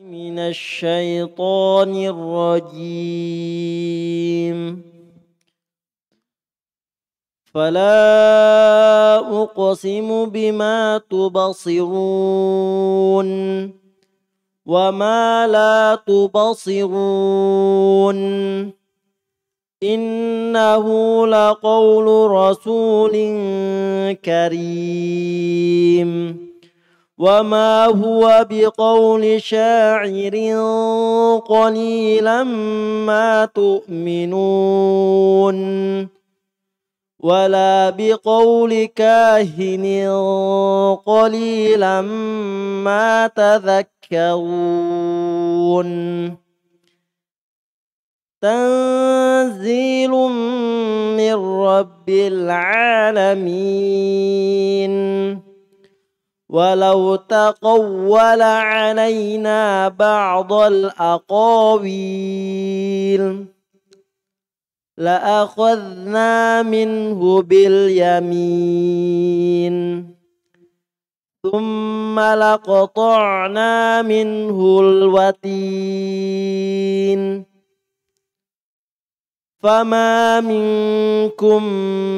من الشيطان الرجيم فلا أقسم بما تبصرون وما لا تبصرون إنه لقول رسول كريم وما هو بقول شاعر قليلا ما تؤمنون ولا بقول كاهن قليلا ما تذكرون تنزيل من رب العالمين ولو تقول علينا بعض الأقاويل لأخذنا منه باليمين ثم لقطعنا منه الوتين فما منكم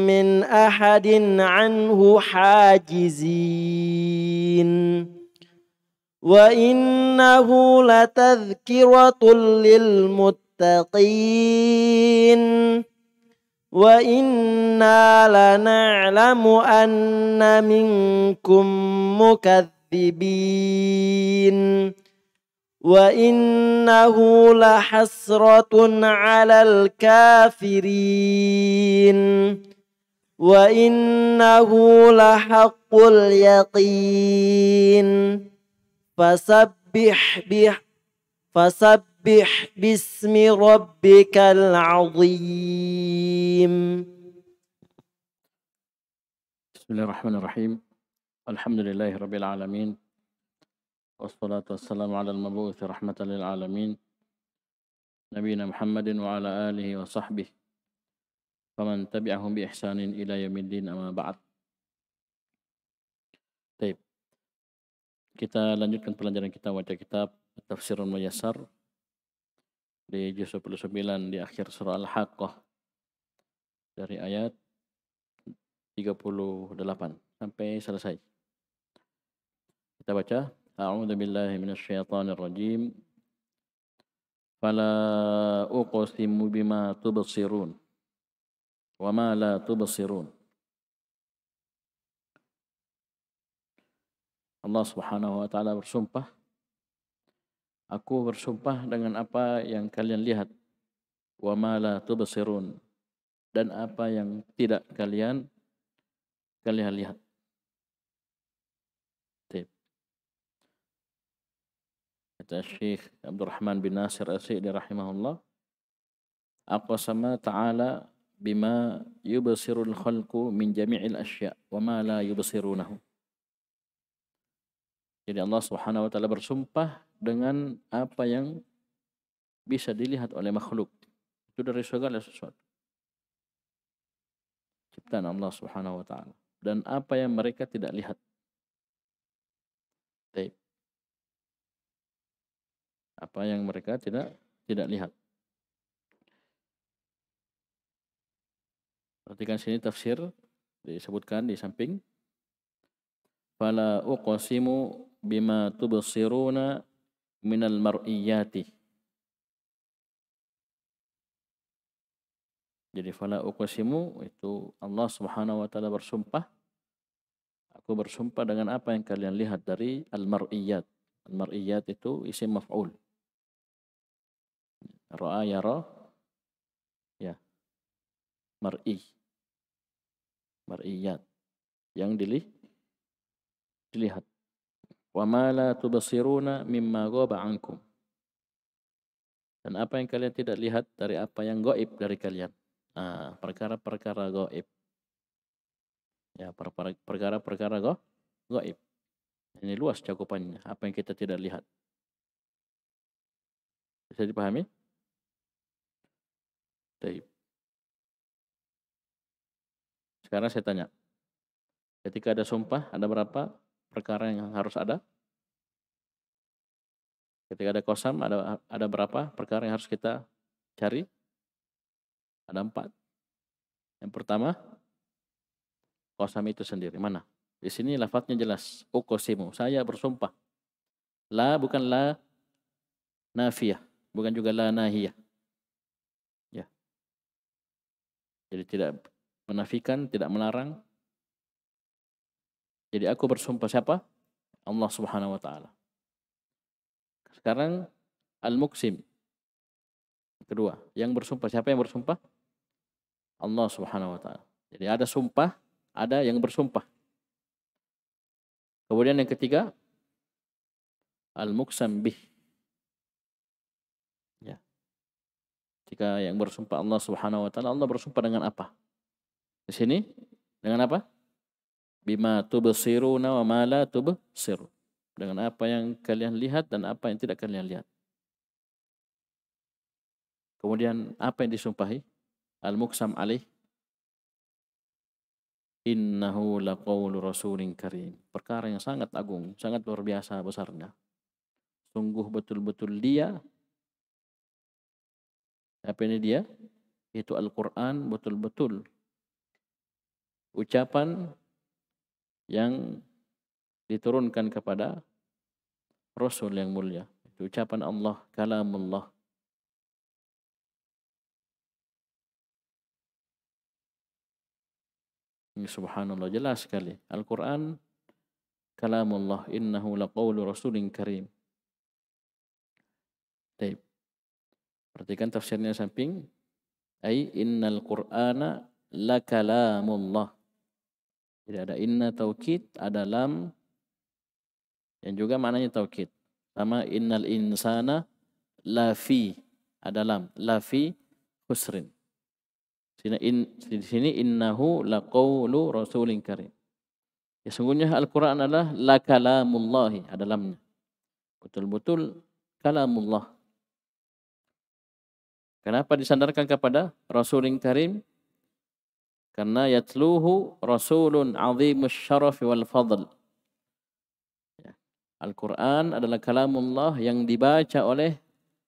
من احد عنه حاجزين وانه لتذكره للمتقين وانا لنعلم ان منكم مكذبين وانه لحسره على الكافرين وانه لحق اليقين فسبح به فسبح باسم ربك العظيم بسم الله الرحمن الرحيم الحمد لله رب العالمين wassalatu wassalamu ala al Kita lanjutkan pelajaran kita baca kitab Tafsirun Muyassar di juz 29 di akhir surah Al-Haqqah dari ayat 38 sampai selesai. Kita baca أعوذ بالله من الشيطان الرجيم فلا أقسم بما تبصرون وما لا تبصرون Allah Subhanahu wa taala bersumpah Aku bersumpah dengan apa yang kalian lihat wa ma la tubsirun dan apa yang tidak kalian kalian lihat kata Syekh Abdurrahman bin Nasir As-Sa'di rahimahullah aqsama ta'ala bima yubasirul khalqu min jami'il asya wa ma la yubsirunahu jadi Allah Subhanahu wa taala bersumpah dengan apa yang bisa dilihat oleh makhluk itu dari segala sesuatu ciptaan Allah Subhanahu wa taala dan apa yang mereka tidak lihat Baik apa yang mereka tidak tidak lihat. Perhatikan sini tafsir disebutkan di samping fala uqsimu bima tubsiruna minal mar'iyati Jadi fala uqsimu itu Allah Subhanahu wa taala bersumpah aku bersumpah dengan apa yang kalian lihat dari al-mar'iyat. Al-mar'iyat itu isim maf'ul. Ro'a ya Ro, ya mar'i mar'iyat yang dili, dilihat wa ma la tubsiruna mimma ghaba ankum dan apa yang kalian tidak lihat dari apa yang goib dari kalian nah, perkara-perkara goib ya perkara-perkara go goib ini luas cakupannya apa yang kita tidak lihat bisa dipahami Taib. Sekarang saya tanya, ketika ada sumpah, ada berapa perkara yang harus ada? Ketika ada kosam, ada, ada berapa perkara yang harus kita cari? Ada empat. Yang pertama, kosam itu sendiri. Mana? Di sini lafadznya jelas. Ukosimu, saya bersumpah. La bukan la nafiyah, bukan juga la nahiyah. Jadi tidak menafikan, tidak melarang. Jadi aku bersumpah siapa? Allah Subhanahu wa taala. Sekarang al-muqsim. Kedua, yang bersumpah siapa yang bersumpah? Allah Subhanahu wa taala. Jadi ada sumpah, ada yang bersumpah. Kemudian yang ketiga al-muqsam bih. Ketika yang bersumpah Allah Subhanahu wa taala, Allah bersumpah dengan apa? Di sini dengan apa? Bima tubsiruna wa ma la tubsiru. Dengan apa yang kalian lihat dan apa yang tidak kalian lihat. Kemudian apa yang disumpahi? Al-Muqsam alaih Innahu laqawlu rasulin karim. Perkara yang sangat agung, sangat luar biasa besarnya. Sungguh betul-betul dia apa ini dia? Itu Al-Quran betul-betul ucapan yang diturunkan kepada Rasul yang mulia. Itu ucapan Allah, kalamullah. Ini subhanallah jelas sekali. Al-Quran kalamullah innahu laqawlu rasulin karim. Perhatikan tafsirnya samping. Ay innal qur'ana lakalamullah. Jadi ada inna taukid, ada lam yang juga maknanya taukid. Sama innal insana lafi, ada lam, lafi khusrin. Sini in, di sini innahu laqaulu rasulin karim. Ya sungguhnya Al-Qur'an adalah la kalamullahi, ada lamnya. Betul-betul kalamullah. Kenapa disandarkan kepada Rasul yang Karim? Karena yatluhu Rasulun azimus syaraf wal fadl. Ya. Al-Quran adalah kalamullah yang dibaca oleh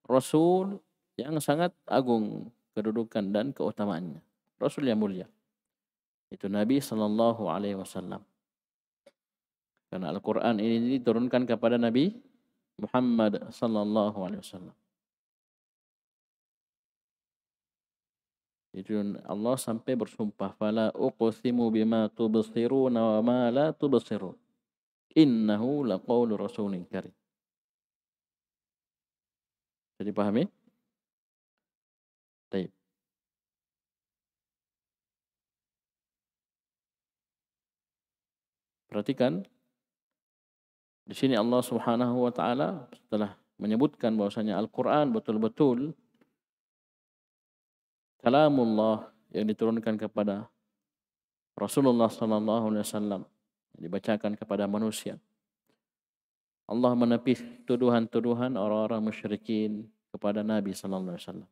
Rasul yang sangat agung kedudukan dan keutamaannya. Rasul yang mulia. Itu Nabi Sallallahu Alaihi Wasallam. Karena Al-Quran ini diturunkan kepada Nabi Muhammad Sallallahu Alaihi Wasallam. Jadi Allah sampai bersumpah fala uqsimu bima tubsiruna wa ma la tubsirun. Innahu laqaulu rasulin karim. Jadi pahami? Baik. Perhatikan di sini Allah Subhanahu wa taala setelah menyebutkan bahwasanya Al-Qur'an betul-betul kalamullah yang diturunkan kepada Rasulullah sallallahu alaihi wasallam dibacakan kepada manusia. Allah menepis tuduhan-tuduhan orang-orang musyrikin kepada Nabi sallallahu alaihi wasallam.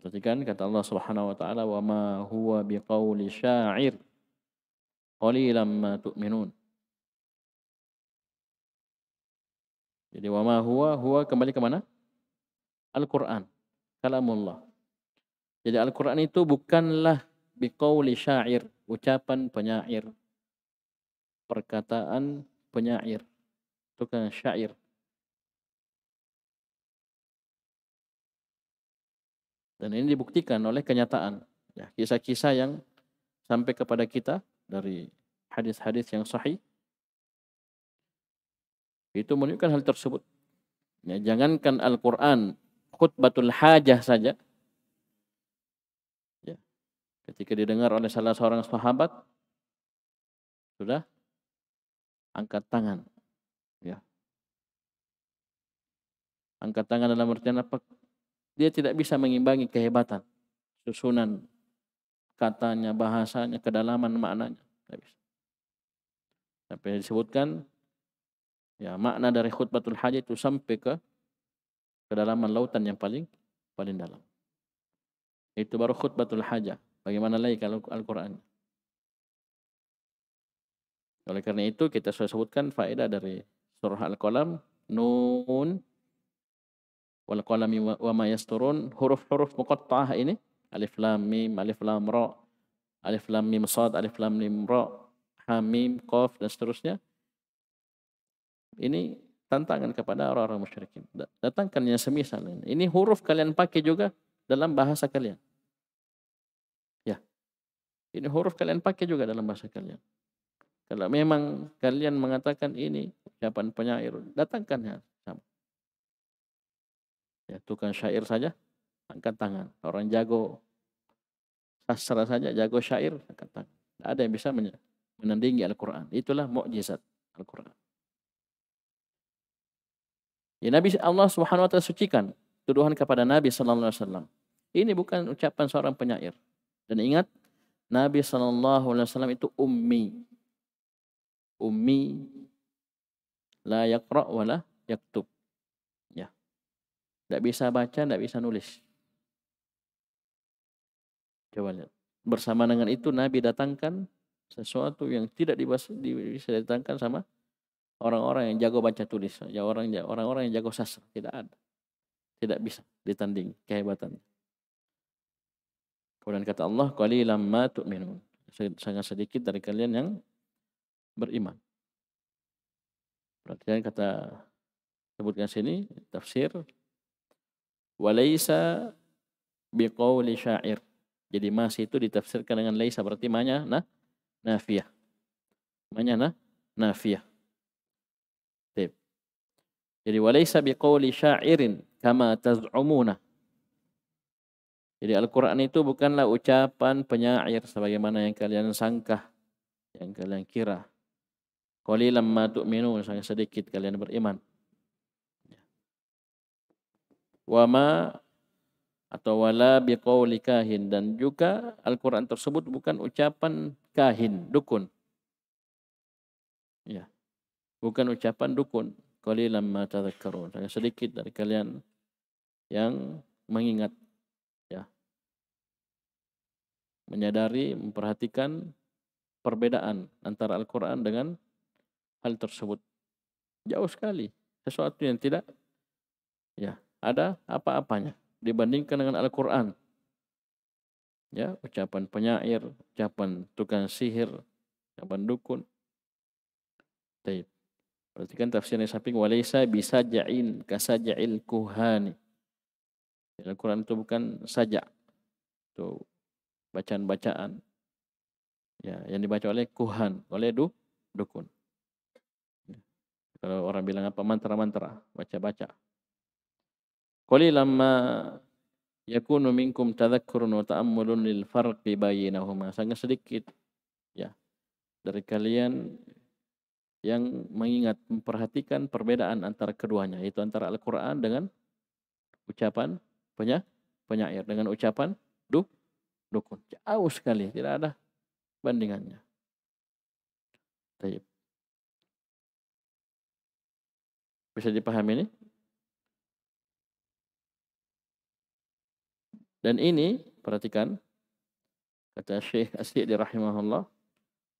Perhatikan kata Allah Subhanahu wa taala wa ma huwa biqauli sya'ir qalilan ma tu'minun. Jadi wa ma huwa huwa kembali ke mana? Al-Qur'an kalamullah. Jadi Al-Quran itu bukanlah biqauli syair, ucapan penyair. Perkataan penyair. tukang syair. Dan ini dibuktikan oleh kenyataan. Ya, kisah-kisah yang sampai kepada kita dari hadis-hadis yang sahih. Itu menunjukkan hal tersebut. Ya, jangankan Al-Quran khutbatul hajah saja. Ya. Ketika didengar oleh salah seorang sahabat, sudah angkat tangan. Ya. Angkat tangan dalam artian apa? Dia tidak bisa mengimbangi kehebatan, susunan katanya, bahasanya, kedalaman maknanya. Tidak bisa. Sampai disebutkan ya makna dari khutbatul hajah itu sampai ke kedalaman lautan yang paling paling dalam. Itu baru khutbatul hajah. Bagaimana lagi kalau Al-Quran? Oleh kerana itu kita sudah sebutkan faedah dari surah Al-Qalam. Nun. Wal-Qalami wa ma yasturun. Huruf-huruf muqattah ini. Alif lam mim, alif lam ra. Alif lam mim sad, alif lam mim ra. Hamim, qaf dan seterusnya. Ini tantangan kepada orang-orang musyrikin. Datangkan yang semisal. Ini ini huruf kalian pakai juga dalam bahasa kalian. Ya. Ini huruf kalian pakai juga dalam bahasa kalian. Kalau memang kalian mengatakan ini ucapan penyair, datangkan ya sama. Ya, tukang syair saja angkat tangan. Orang jago sastra saja, jago syair angkat tangan. Tidak ada yang bisa menandingi Al-Quran. Itulah mukjizat Al-Quran. Ya Nabi Allah Subhanahu wa taala sucikan tuduhan kepada Nabi sallallahu alaihi wasallam. Ini bukan ucapan seorang penyair. Dan ingat Nabi sallallahu alaihi wasallam itu ummi. Ummi la yaqra wa la yaktub. Ya. Tidak bisa baca, tidak bisa nulis. Coba lihat. Bersama dengan itu Nabi datangkan sesuatu yang tidak bisa didatangkan sama orang-orang yang jago baca tulis, ya orang-orang orang yang jago sastra, tidak ada. Tidak bisa ditanding kehebatan. Kemudian kata Allah, lama tuh minum Sangat sedikit dari kalian yang beriman. Perhatian kata sebutkan sini tafsir walaisa biqauli syair. Jadi masih itu ditafsirkan dengan laisa berarti manya nah nafiah Manya nah nafiah. Jadi walaysa biqauli syairin kama taz'umuna. Jadi Al-Qur'an itu bukanlah ucapan penyair sebagaimana yang kalian sangka, yang kalian kira. Qalilan ma tu'minun, sangat sedikit kalian beriman. Wama atau wala biqauli kahin dan juga Al-Qur'an tersebut bukan ucapan kahin, dukun. Ya. Bukan ucapan dukun qalilan ma tadhakkarun. Sedikit dari kalian yang mengingat ya. Menyadari, memperhatikan perbedaan antara Al-Qur'an dengan hal tersebut. Jauh sekali sesuatu yang tidak ya, ada apa-apanya dibandingkan dengan Al-Qur'an. Ya, ucapan penyair, ucapan tukang sihir, ucapan dukun. Taib. Perhatikan tafsirnya samping walaisa bisa ja'in kasajail kuhani. Al-Quran itu bukan saja. Itu bacaan-bacaan. Ya, yang dibaca oleh kuhan, oleh du, dukun. Ya. Kalau orang bilang apa mantra-mantra, baca-baca. Kali lama yakunu minkum tadhakkurun wa ta'ammulun lil farqi bainahuma. Sangat sedikit ya dari kalian yang mengingat memperhatikan perbedaan antara keduanya yaitu antara Al-Qur'an dengan ucapan penya, penyair dengan ucapan duk dukun jauh sekali tidak ada bandingannya. Taib. Bisa dipahami ini? Dan ini perhatikan kata Syekh Asyidi rahimahullah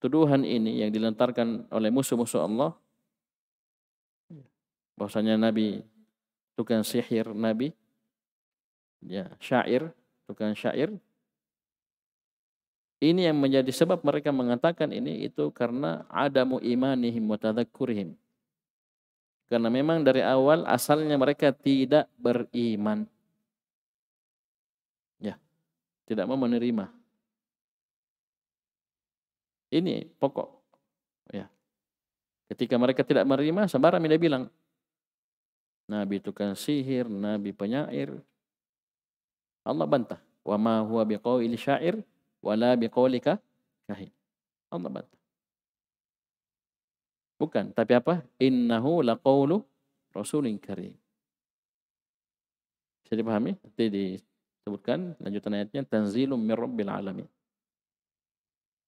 tuduhan ini yang dilentarkan oleh musuh-musuh Allah bahwasanya Nabi tukang sihir Nabi ya syair tukang syair ini yang menjadi sebab mereka mengatakan ini itu karena adamu imanihim wa tadhakkurihim. Karena memang dari awal asalnya mereka tidak beriman. Ya, tidak mau menerima ini pokok. Ya. Ketika mereka tidak menerima, sembarang tidak bilang. Nabi tukang sihir, Nabi penyair. Allah bantah. Wa ma huwa biqawili syair, wa la biqawlika kahin. Allah bantah. Bukan, tapi apa? Innahu laqawlu rasulin karim. Bisa dipahami? Nanti disebutkan lanjutan ayatnya. Tanzilum min rabbil alamin.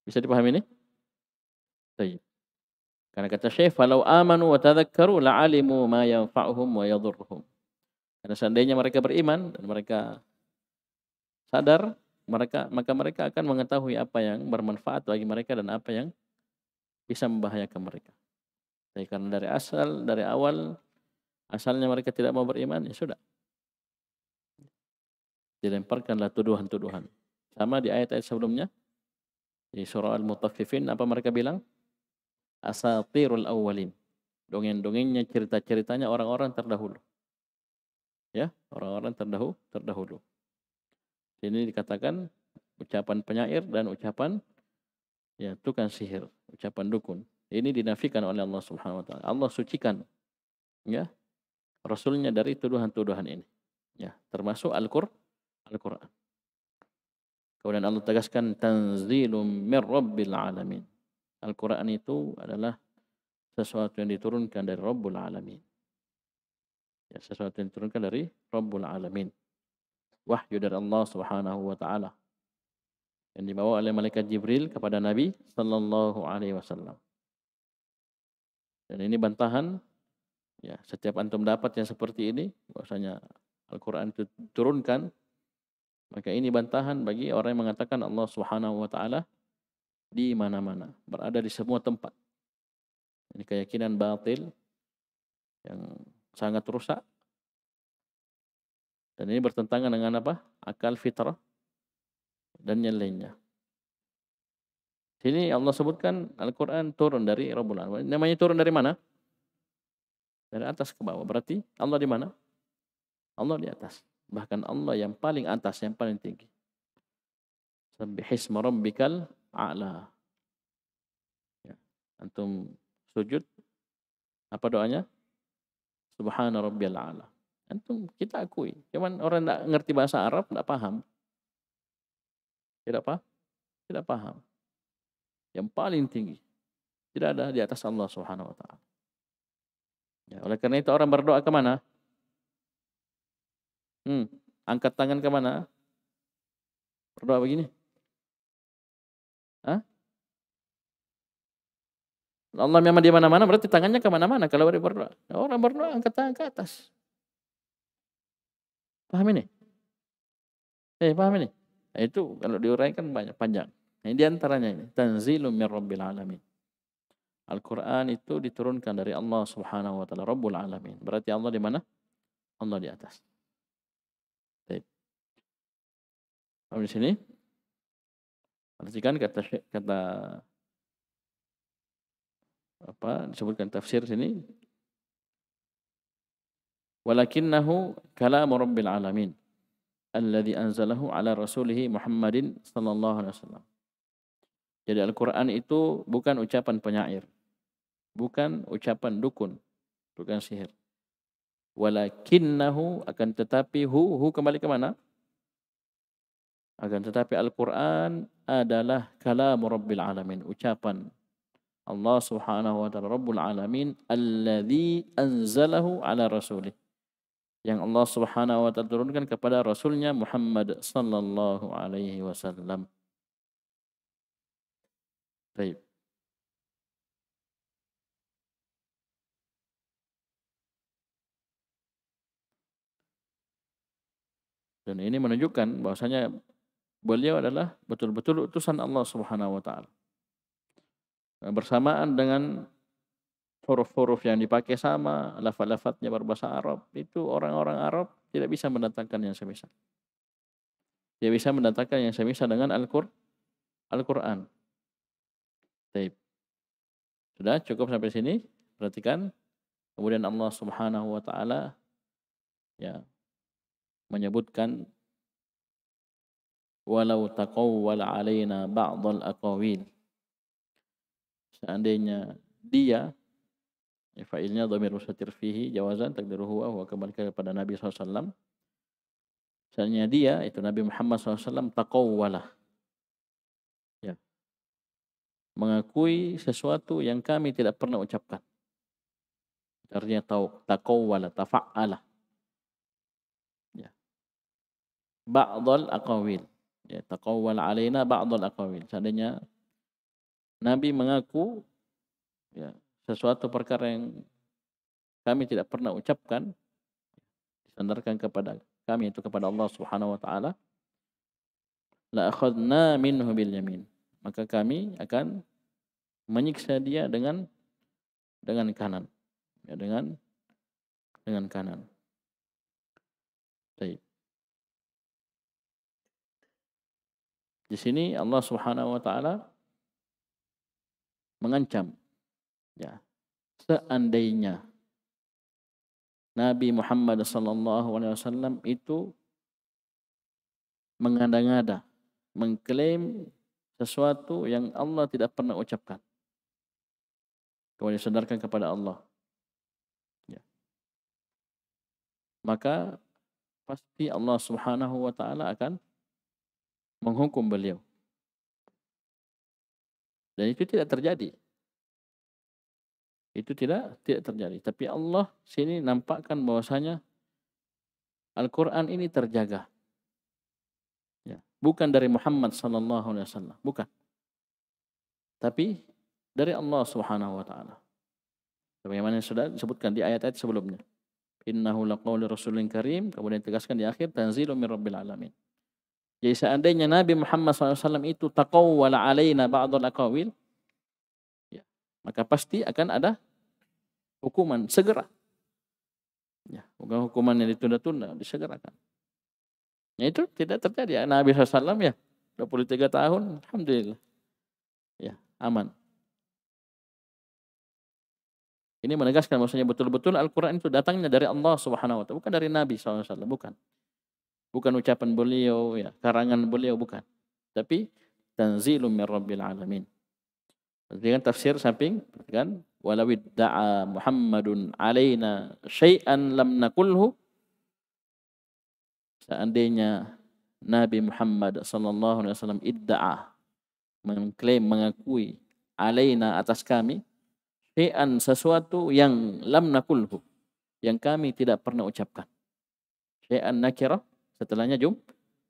Bisa dipahami ini? Baik. Karena kata Syekh, "Falau amanu wa tadhakkaru la'alimu ma yanfa'uhum wa yadhurruhum." Karena seandainya mereka beriman dan mereka sadar, mereka maka mereka akan mengetahui apa yang bermanfaat bagi mereka dan apa yang bisa membahayakan mereka. Jadi karena dari asal, dari awal asalnya mereka tidak mau beriman, ya sudah. Dilemparkanlah tuduhan-tuduhan. Sama di ayat-ayat sebelumnya, di surah Al-Mutaffifin apa mereka bilang? Asatirul awwalin. Dongeng-dongengnya, cerita-ceritanya orang-orang terdahulu. Ya, orang-orang terdahulu, terdahulu. Ini dikatakan ucapan penyair dan ucapan ya tukang sihir, ucapan dukun. Ini dinafikan oleh Allah Subhanahu wa taala. Allah sucikan ya rasulnya dari tuduhan-tuduhan ini. Ya, termasuk Al-Qur'an. Al-Qur'an. Kemudian Allah tegaskan tanzilum mir rabbil alamin. Al-Qur'an itu adalah sesuatu yang diturunkan dari Rabbul Alamin. Ya, sesuatu yang diturunkan dari Rabbul Alamin. Wahyu dari Allah Subhanahu wa taala yang dibawa oleh malaikat Jibril kepada Nabi sallallahu alaihi wasallam. Dan ini bantahan ya setiap antum dapat yang seperti ini bahwasanya Al-Qur'an itu turunkan. Maka ini bantahan bagi orang yang mengatakan Allah Subhanahu wa taala di mana-mana, berada di semua tempat. Ini keyakinan batil yang sangat rusak. Dan ini bertentangan dengan apa? Akal fitrah dan yang lainnya. Sini Allah sebutkan Al-Quran turun dari Rabbul Alamin. Namanya turun dari mana? Dari atas ke bawah. Berarti Allah di mana? Allah di atas. Bahkan Allah yang paling atas, yang paling tinggi. Sabbihisma rabbikal a'la. Ya. Antum sujud, apa doanya? Subhana rabbiyal a'la. Antum kita akui. Cuman orang tidak ngerti bahasa Arab, tidak paham. Tidak apa? Tidak paham. Yang paling tinggi. Tidak ada di atas Allah subhanahu wa ta'ala. Ya, oleh karena itu orang berdoa kemana? Hmm. Angkat tangan ke mana? Berdoa begini. Hah? Allah memang di mana-mana berarti tangannya ke mana-mana kalau berdoa. Ya, orang berdoa angkat tangan ke atas. Paham ini? Eh, paham ini? Nah, itu kalau diuraikan kan banyak panjang. Nah, ini diantaranya ini. Tanzilum min Rabbil Alamin. Al-Quran itu diturunkan dari Allah Subhanahu wa taala Rabbul Alamin. Berarti Allah di mana? Allah di atas. Paham di sini? Artikan kata kata apa disebutkan tafsir sini walakinnahu kalamu rabbil alamin alladhi anzalahu ala rasulih Muhammadin sallallahu alaihi wasallam. Jadi Al-Qur'an itu bukan ucapan penyair, bukan ucapan dukun, bukan sihir. Walakinnahu akan tetapi hu hu kembali ke mana? Akan tetapi Al-Quran adalah kalam Rabbil Alamin, ucapan Allah Subhanahu wa taala Rabbul Alamin alladzi anzalahu ala rasulih. Yang Allah Subhanahu wa taala turunkan kepada rasulnya Muhammad sallallahu alaihi wasallam. Baik. Dan ini menunjukkan bahwasanya Beliau adalah betul-betul utusan Allah Subhanahu wa taala. Bersamaan dengan huruf-huruf yang dipakai sama, lafaz-lafaznya berbahasa Arab, itu orang-orang Arab tidak bisa mendatangkan yang semisal. Dia bisa mendatangkan yang semisal dengan Al-Qur'an. Al quran Sudah cukup sampai sini. Perhatikan. Kemudian Allah Subhanahu wa taala ya menyebutkan walau taqawwal alaina ba'dal aqawil seandainya dia ya fa'ilnya dhamir mustatir fihi jawazan takdiru huwa wa kembali kepada Nabi SAW seandainya dia itu Nabi Muhammad SAW taqawwala ya mengakui sesuatu yang kami tidak pernah ucapkan artinya tahu taqawwala tafa'ala ya ba'dal aqawil ya taqawwal alaina ba'dul aqawil seandainya nabi mengaku ya sesuatu perkara yang kami tidak pernah ucapkan disandarkan kepada kami itu kepada Allah Subhanahu wa taala la akhadna minhu bil yamin maka kami akan menyiksa dia dengan dengan kanan ya dengan dengan kanan Di sini Allah Subhanahu wa taala mengancam ya seandainya Nabi Muhammad sallallahu alaihi wasallam itu mengada-ngada mengklaim sesuatu yang Allah tidak pernah ucapkan kemudian disandarkan kepada Allah ya. maka pasti Allah Subhanahu wa taala akan menghukum beliau. Dan itu tidak terjadi. Itu tidak tidak terjadi. Tapi Allah sini nampakkan bahwasanya Al-Quran ini terjaga. Ya. Bukan dari Muhammad Sallallahu Alaihi Wasallam, bukan. Tapi dari Allah Subhanahu Wa Taala. bagaimana yang sudah disebutkan di ayat-ayat sebelumnya. Innahu laqawli rasulin karim. Kemudian ditegaskan di akhir. Tanzilun min rabbil alamin. Jadi seandainya Nabi Muhammad SAW itu taqawwala alaina ba'dul aqawil, ya, maka pasti akan ada hukuman segera. Ya, bukan hukuman yang ditunda-tunda, disegerakan. Ya itu tidak terjadi. Nabi SAW ya, 23 tahun, Alhamdulillah. Ya, aman. Ini menegaskan maksudnya betul-betul Al-Quran itu datangnya dari Allah Subhanahu Wa Taala, bukan dari Nabi SAW, bukan bukan ucapan beliau ya karangan beliau bukan tapi tanzilum min rabbil alamin dengan tafsir samping kan walawid da'a Muhammadun alaina syai'an lam nakulhu seandainya Nabi Muhammad sallallahu alaihi wasallam idda'a mengklaim mengakui alaina atas kami syai'an sesuatu yang lam nakulhu yang kami tidak pernah ucapkan syai'an nakirah Setelahnya jum,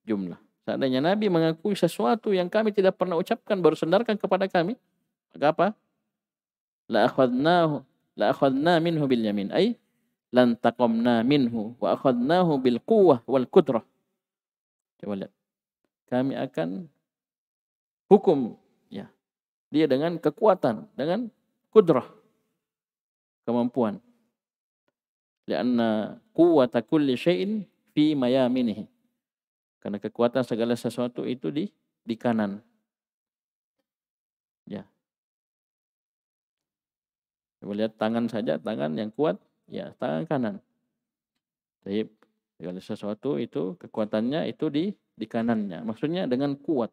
jumlah. Seandainya Nabi mengakui sesuatu yang kami tidak pernah ucapkan baru sendarkan kepada kami, maka apa? La akhadnahu la akhadna minhu bil yamin. ay, lan taqamna minhu wa akhadnahu bil quwwah wal qudrah. Coba lihat. Kami akan hukum ya. Dia dengan kekuatan, dengan kudrah. Kemampuan. Karena kuwata kulli syai'in fi mayaminihi. Karena kekuatan segala sesuatu itu di di kanan. Ya. Coba lihat tangan saja, tangan yang kuat, ya tangan kanan. Jadi segala sesuatu itu kekuatannya itu di di kanannya. Maksudnya dengan kuat.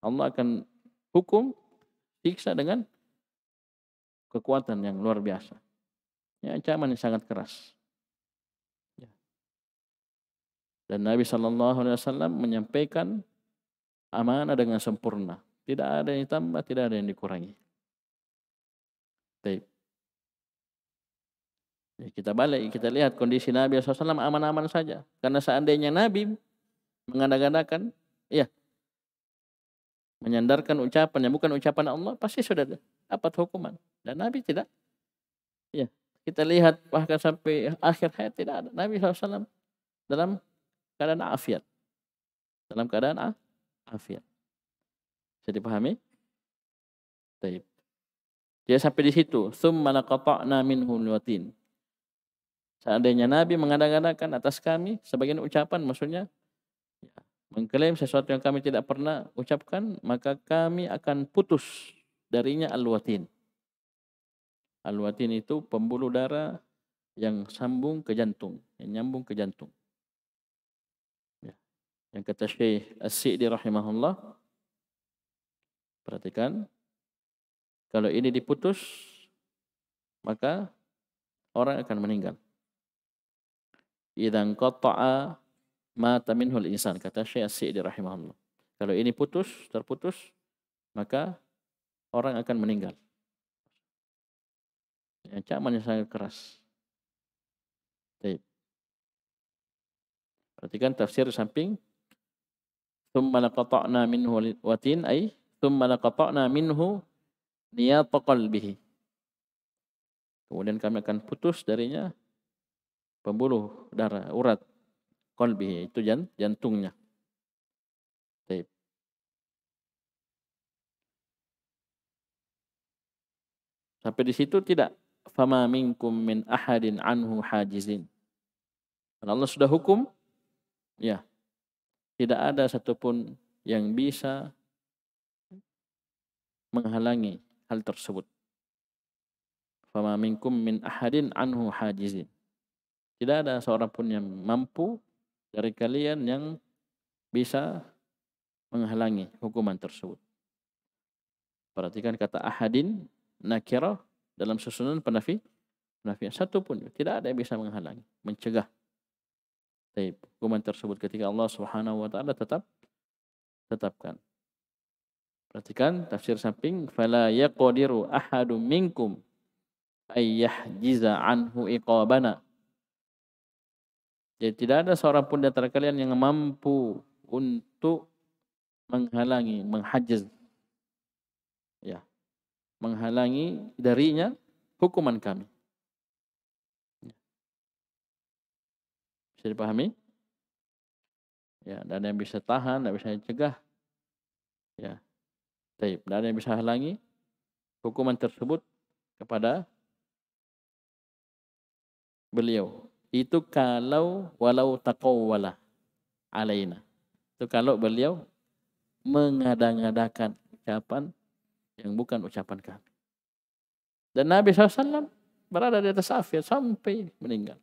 Allah akan hukum, siksa dengan kekuatan yang luar biasa. Ya, ancaman yang sangat keras. Dan Nabi Shallallahu Alaihi Wasallam menyampaikan amanah dengan sempurna. Tidak ada yang ditambah, tidak ada yang dikurangi. Baik. Ya, kita balik, kita lihat kondisi Nabi SAW aman-aman saja. Karena seandainya Nabi mengadakan, ya, menyandarkan ucapan yang bukan ucapan Allah, pasti sudah dapat hukuman. Dan Nabi tidak. Ya, kita lihat bahkan sampai akhir hayat tidak ada. Nabi SAW dalam keadaan afiat. Dalam keadaan afiat. Bisa dipahami? Taib. Dia sampai di situ. Thumma laqata'na minhu watin. Seandainya Nabi mengadakan atas kami sebagian ucapan maksudnya ya, mengklaim sesuatu yang kami tidak pernah ucapkan, maka kami akan putus darinya al-watin. Al-watin itu pembuluh darah yang sambung ke jantung, yang nyambung ke jantung. Yang kata Syekh As-Sidi rahimahullah. Perhatikan. Kalau ini diputus, maka orang akan meninggal. Idan qata'a mata minhul insan. Kata Syekh As-Sidi rahimahullah. Kalau ini putus, terputus, maka orang akan meninggal. Ancaman yang sangat keras. Baik. Perhatikan tafsir samping Thumma laqata'na minhu watin ay thumma laqata'na minhu niyata qalbihi. Kemudian kami akan putus darinya pembuluh darah urat qalbihi itu jant jantungnya. Baik. Sampai di situ tidak fama minkum min ahadin anhu hajizin. Karena Allah sudah hukum, ya tidak ada satupun yang bisa menghalangi hal tersebut. Fama minkum min ahadin anhu hajizin. Tidak ada seorang pun yang mampu dari kalian yang bisa menghalangi hukuman tersebut. Perhatikan kata ahadin nakirah dalam susunan penafi penafian satu pun tidak ada yang bisa menghalangi, mencegah Taib. Hukuman tersebut ketika Allah Subhanahu wa taala tetap tetapkan. Perhatikan tafsir samping fala yaqdiru mingkum minkum ayyahjiza anhu iqabana. Jadi tidak ada seorang pun di antara kalian yang mampu untuk menghalangi, menghajiz. Ya. Menghalangi darinya hukuman kami. Bisa dipahami? Ya, dan yang bisa tahan, dan bisa cegah. Ya. Taib. Dan yang bisa halangi hukuman tersebut kepada beliau. Itu kalau walau taqawwala alaina. Itu kalau beliau mengadang-adakan ucapan yang bukan ucapan kami. Dan Nabi SAW berada di atas afiat sampai meninggal.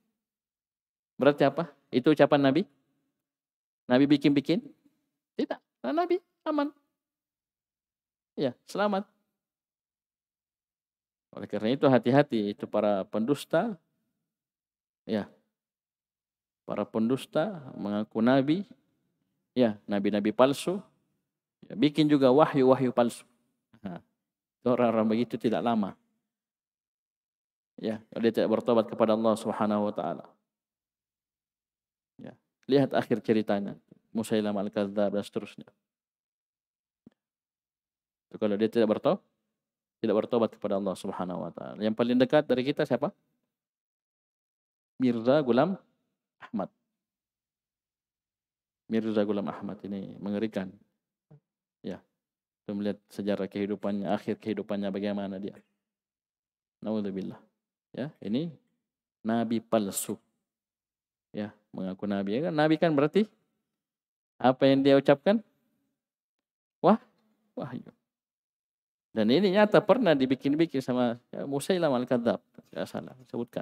Berarti apa? Itu ucapan Nabi? Nabi bikin-bikin? Tidak. Nah, Nabi aman. Ya, selamat. Oleh karena itu hati-hati itu para pendusta. Ya. Para pendusta mengaku nabi. Ya, nabi-nabi palsu. Ya, bikin juga wahyu-wahyu palsu. Nah, orang-orang begitu tidak lama. Ya, dia tidak bertobat kepada Allah Subhanahu wa taala. Lihat akhir ceritanya. musailamah al-Kadzab dan seterusnya. Itu kalau dia tidak bertobat, tidak bertobat kepada Allah Subhanahu wa taala. Yang paling dekat dari kita siapa? Mirza Gulam Ahmad. Mirza Gulam Ahmad ini mengerikan. Ya. Kita melihat sejarah kehidupannya, akhir kehidupannya bagaimana dia. Nauzubillah. Ya, ini nabi palsu mengaku nabi ya kan nabi kan berarti apa yang dia ucapkan wah wahyu iya. dan ini nyata pernah dibikin-bikin sama ya, Musailam al-Kadzab tidak salah sebutkan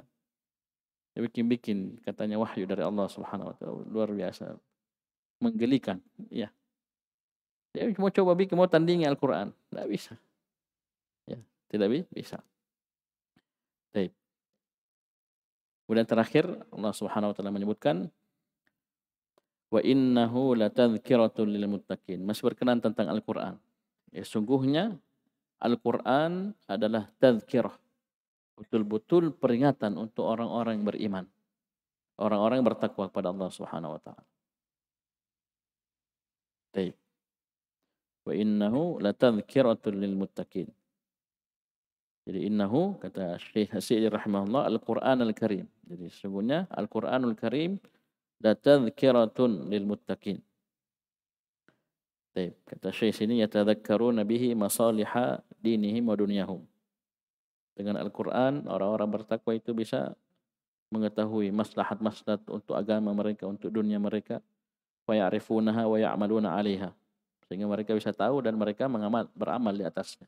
dibikin-bikin katanya wahyu dari Allah Subhanahu wa taala luar biasa menggelikan iya. ya dia mau coba bikin mau tandingi Al-Qur'an tidak bisa ya tidak bisa Kemudian terakhir Allah Subhanahu wa taala menyebutkan wa innahu latadzkiratul lil muttaqin. Masih berkenan tentang Al-Qur'an. Ya, sungguhnya Al-Qur'an adalah tadzkirah. Betul-betul peringatan untuk orang-orang yang beriman. Orang-orang yang bertakwa kepada Allah Subhanahu wa taala. Baik. Wa innahu latadzkiratul lil muttaqin. Jadi innahu kata Syekh Hasyid rahimahullah Al-Qur'an Al-Karim. Jadi sesungguhnya Al-Quranul Karim latadhkiratun lil muttaqin. Baik, kata Syekh sini yatadhakkaruna bihi masaliha dinihim wa dunyahum. Dengan Al-Qur'an orang-orang bertakwa itu bisa mengetahui maslahat-maslahat untuk agama mereka, untuk dunia mereka, wa ya'rifunaha wa ya'maluna 'alaiha. Sehingga mereka bisa tahu dan mereka mengamal beramal di atasnya.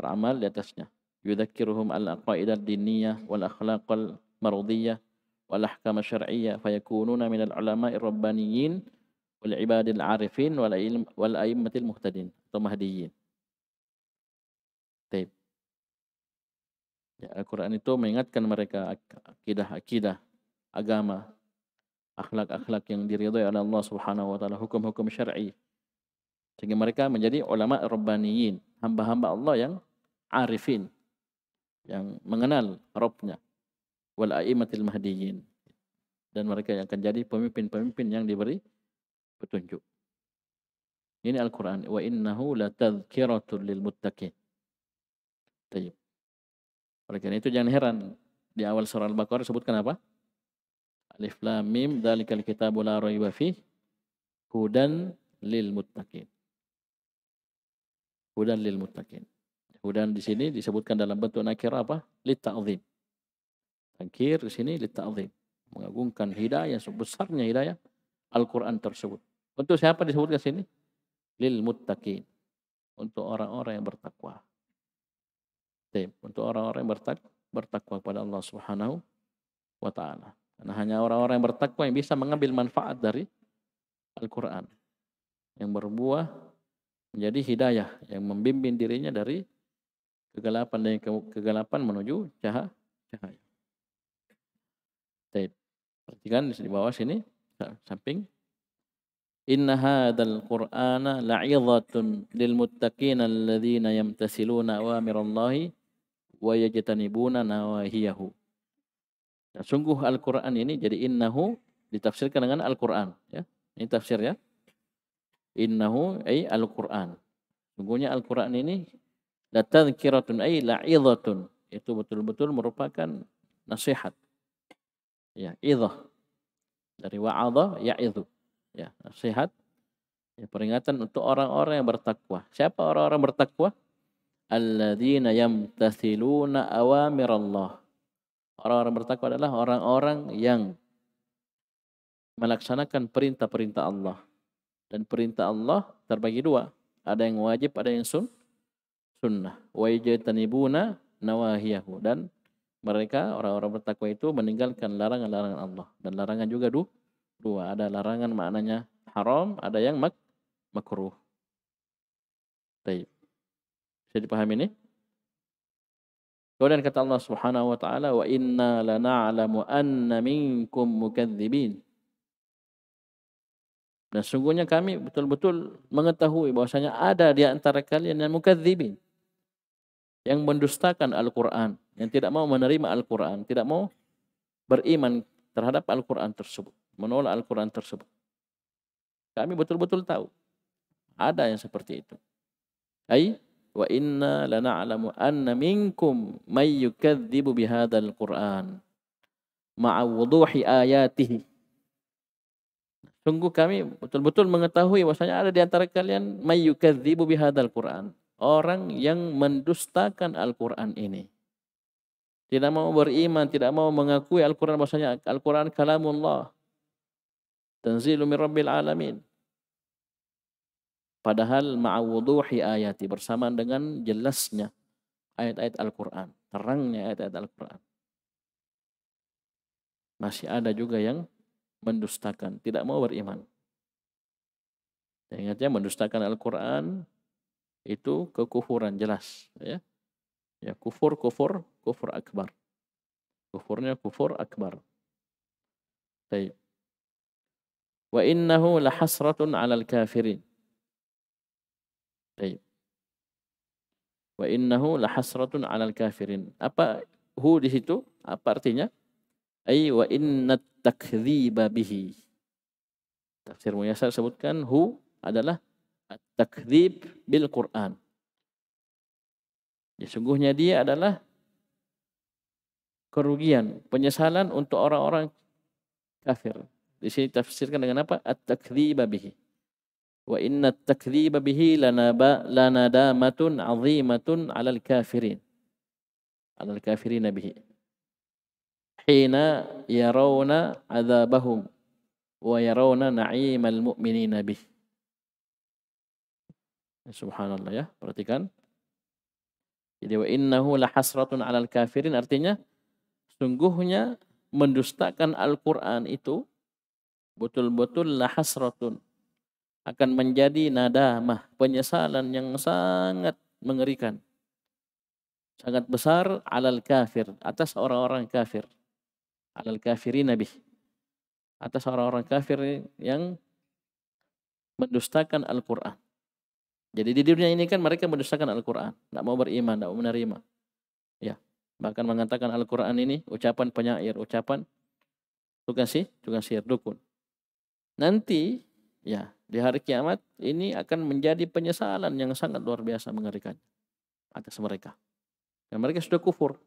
Beramal di atasnya. Yudzakiruhum al-aqaidat diniyah wal akhlaqal مرضية والأحكام الشرعية فيكونون من العلماء الربانيين والعباد العارفين والأئمة المهتدين atau mahdiyin. Ya, Al-Quran itu mengingatkan mereka akidah-akidah, agama, akhlak-akhlak yang diridhoi oleh Allah Subhanahu wa taala, hukum-hukum syar'i. Sehingga mereka menjadi ulama rabbaniyin, hamba-hamba Allah yang arifin, yang mengenal Rabbnya wal a'immatil mahdiyin dan mereka yang akan jadi pemimpin-pemimpin yang diberi petunjuk. Ini Al-Quran. Wa innahu latadhkiratun lil muttaqin. Tayyib. Oleh karena itu jangan heran. Di awal surah Al-Baqarah sebutkan apa? Alif lam mim dzalikal kitabu la raiba fih hudan lil muttaqin. Hudan lil muttaqin. Hudan di sini disebutkan dalam bentuk nakira apa? Li ta'zim. Tangkir di sini lita'zim. Mengagungkan hidayah, sebesarnya hidayah Al-Quran tersebut. Untuk siapa disebutkan sini? Lil muttaqin. Untuk orang-orang yang bertakwa. Untuk orang-orang yang bertakwa, bertakwa kepada Allah Subhanahu wa taala. Karena hanya orang-orang yang bertakwa yang bisa mengambil manfaat dari Al-Qur'an yang berbuah menjadi hidayah yang membimbing dirinya dari kegelapan dan kegelapan menuju cahaya. Baik. Perhatikan di bawah sini samping Inna hadal Qur'ana la'idhatun lil muttaqina alladziina yamtasiluna awamirallahi wa yajtanibuna nawahiyahu. Nah, sungguh Al-Qur'an ini jadi innahu ditafsirkan dengan Al-Qur'an ya. Ini tafsir ya. Innahu ay Al-Qur'an. Sungguhnya Al-Qur'an ini la tadhkiratun ay la'idhatun. Itu betul-betul merupakan nasihat ya itu dari wa'adha ya'idhu ya nasihat ya peringatan untuk orang-orang yang bertakwa siapa orang-orang bertakwa alladzina yamtathiluna awamirallah orang-orang bertakwa adalah orang-orang yang melaksanakan perintah-perintah Allah dan perintah Allah terbagi dua ada yang wajib ada yang sun sunnah wa nawahiyahu dan mereka orang-orang bertakwa itu meninggalkan larangan-larangan Allah dan larangan juga dua ada larangan maknanya haram ada yang mak makruh baik bisa dipahami ini kemudian kata Allah Subhanahu wa taala wa inna la lana'lamu anna minkum mukadzibin dan sungguhnya kami betul-betul mengetahui bahwasanya ada di antara kalian yang mukadzibin yang mendustakan Al-Quran, yang tidak mau menerima Al-Quran, tidak mau beriman terhadap Al-Quran tersebut, menolak Al-Quran tersebut. Kami betul-betul tahu ada yang seperti itu. Ai wa inna lana'lamu anna minkum may yukadzibu bihadal Qur'an ma'a wuduhi ayatihi. Sungguh kami betul-betul mengetahui bahwasanya ada di antara kalian may yukadzibu bihadzal Qur'an orang yang mendustakan Al-Quran ini. Tidak mau beriman, tidak mau mengakui Al-Quran Maksudnya Al-Quran kalamullah. Tanzilu min Rabbil Alamin. Padahal ma'awuduhi ayati bersamaan dengan jelasnya ayat-ayat Al-Quran. Terangnya ayat-ayat Al-Quran. Masih ada juga yang mendustakan, tidak mau beriman. ingatnya mendustakan Al-Quran itu kekufuran jelas ya ya kufur kufur kufur akbar kufurnya kufur akbar baik wa innahu lahasratun alal kafirin baik wa innahu lahasratun alal kafirin apa hu di situ apa artinya ay wa inna takdziba bihi tafsir muyasar sebutkan hu adalah At-takdzib bil Quran. Ya, sungguhnya dia adalah kerugian, penyesalan untuk orang-orang kafir. Di sini tafsirkan dengan apa? At-takdziba bihi. Wa inna at-takdziba bihi lanaba lanadamatun 'azimatun 'alal kafirin. 'Alal kafirin bihi. Hina yarawna 'adzabahum wa yarawna na'imal mu'minina bihi. Subhanallah ya, perhatikan. Jadi wa innahu hasratun 'alal kafirin artinya sungguhnya mendustakan Al-Qur'an itu betul-betul hasratun akan menjadi nadamah, penyesalan yang sangat mengerikan. Sangat besar 'alal kafir atas orang-orang kafir. 'Alal kafirin nabi. Atas orang-orang kafir yang mendustakan Al-Qur'an. Jadi di dunia ini kan mereka mendustakan Al-Quran. Tidak mau beriman, tidak mau menerima. Ya, Bahkan mengatakan Al-Quran ini ucapan penyair, ucapan tukang sih, tukang sihir, dukun. Nanti ya di hari kiamat ini akan menjadi penyesalan yang sangat luar biasa mengerikan atas mereka. Dan mereka sudah kufur.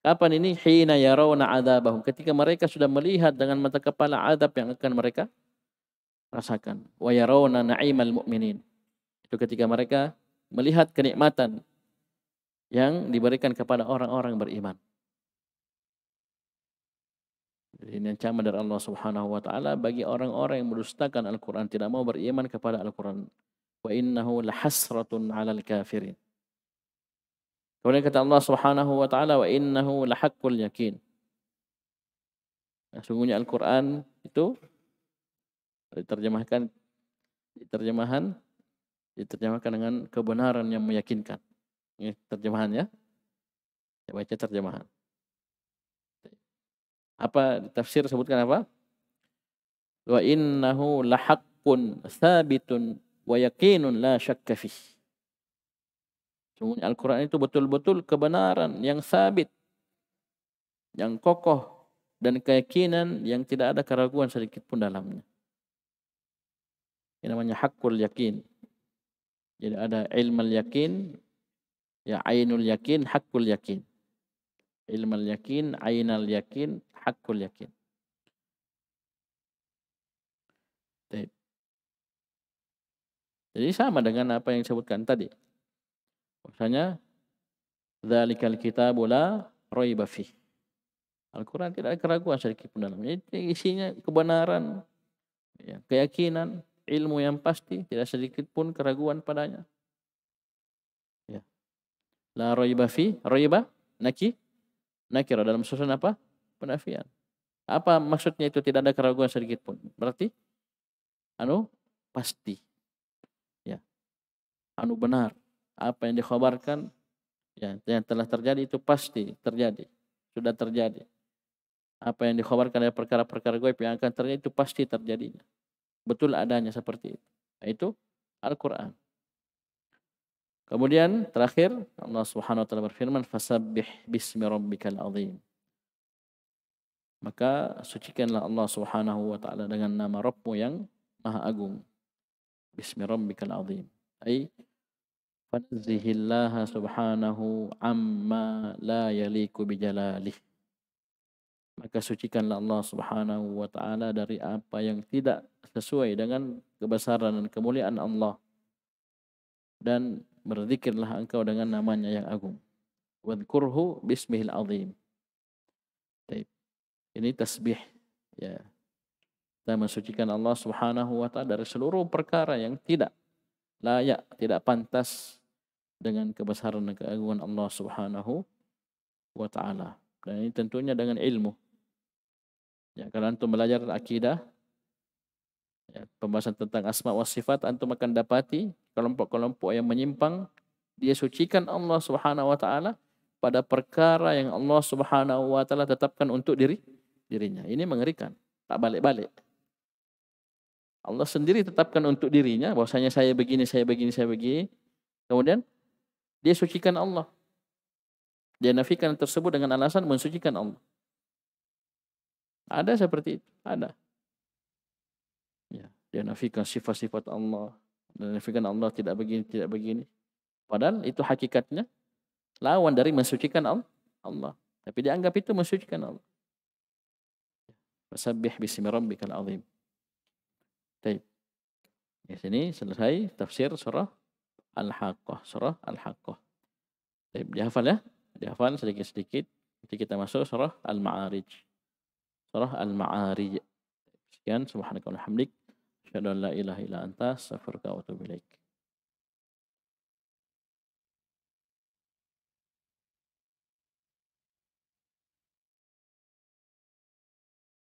Kapan ini? Hina yarawna adabahum. Ketika mereka sudah melihat dengan mata kepala adab yang akan mereka rasakan. Wa yarawna na'imal mu'minin itu ketika mereka melihat kenikmatan yang diberikan kepada orang-orang beriman. Jadi ini ancaman dari Allah Subhanahu wa taala bagi orang-orang yang mendustakan Al-Qur'an, tidak mau beriman kepada Al-Qur'an. Wa innahu lahasratun 'alal kafirin. Kemudian kata Allah Subhanahu wa taala wa innahu lahaqqul yakin. Nah, sungguhnya Al-Qur'an itu diterjemahkan diterjemahan diterjemahkan dengan kebenaran yang meyakinkan. Ini terjemahannya. Saya baca terjemahan. Apa tafsir sebutkan apa? Wa innahu lahaqqun sabitun wa la syakka fih. Sungguhnya Al-Quran itu betul-betul kebenaran yang sabit, yang kokoh, dan keyakinan yang tidak ada keraguan sedikit pun dalamnya. Ini namanya hakul yakin. Jadi ada ilmu yakin, ya ainul yakin, hakul yakin. Ilmu yakin, ainal yakin, hakul yakin. Jadi sama dengan apa yang disebutkan tadi. Maksudnya, Zalikal kitabu la raiba fih. Al-Quran tidak ada keraguan sedikit pun dalamnya. Ini isinya kebenaran, ya, keyakinan, ilmu yang pasti, tidak sedikit pun keraguan padanya. Ya. La raiba fi, raiba naki nakira dalam susun apa? Penafian. Apa maksudnya itu tidak ada keraguan sedikit pun? Berarti anu pasti. Ya. Anu benar. Apa yang dikhabarkan ya yang telah terjadi itu pasti terjadi. Sudah terjadi. Apa yang dikhabarkan dari perkara-perkara gue, yang akan terjadi itu pasti terjadinya betul adanya seperti itu. Nah, itu Al-Quran. Kemudian terakhir Allah Subhanahu wa taala berfirman fasabbih bismi rabbikal azim. Maka sucikanlah Allah Subhanahu wa taala dengan nama Rabbmu yang Maha Agung. Bismi rabbikal azim. Ai fanazzihillaha subhanahu amma la yaliku bijalalih. maka sucikanlah Allah Subhanahu wa taala dari apa yang tidak sesuai dengan kebesaran dan kemuliaan Allah dan berzikirlah engkau dengan namanya yang agung wadhkurhu bismihil azim ini tasbih ya kita mensucikan Allah Subhanahu wa taala dari seluruh perkara yang tidak layak tidak pantas dengan kebesaran dan keagungan Allah Subhanahu wa taala dan ini tentunya dengan ilmu Ya, kalau antum belajar akidah, ya, pembahasan tentang asma wa sifat antum akan dapati kelompok-kelompok yang menyimpang dia sucikan Allah Subhanahu wa taala pada perkara yang Allah Subhanahu wa taala tetapkan untuk diri dirinya. Ini mengerikan, tak balik-balik. Allah sendiri tetapkan untuk dirinya bahwasanya saya begini, saya begini, saya begini. Kemudian dia sucikan Allah. Dia nafikan tersebut dengan alasan mensucikan Allah. Ada seperti itu, ada. Ya, dia nafikan sifat-sifat Allah, dia nafikan Allah tidak begini, tidak begini. Padahal itu hakikatnya lawan dari mensucikan Allah. Tapi dia anggap itu mensucikan Allah. Wasabbih bismi rabbikal azim. Baik. Di sini selesai tafsir surah Al-Haqqah, surah Al-Haqqah. Baik, dihafal ya? Dihafal sedikit-sedikit. Nanti kita masuk surah Al-Ma'arij surah Al-Ma'arij. Sekian subhanakallahumma hamdik asyhadu an la ilaha illa anta astaghfiruka wa atubu ilaik.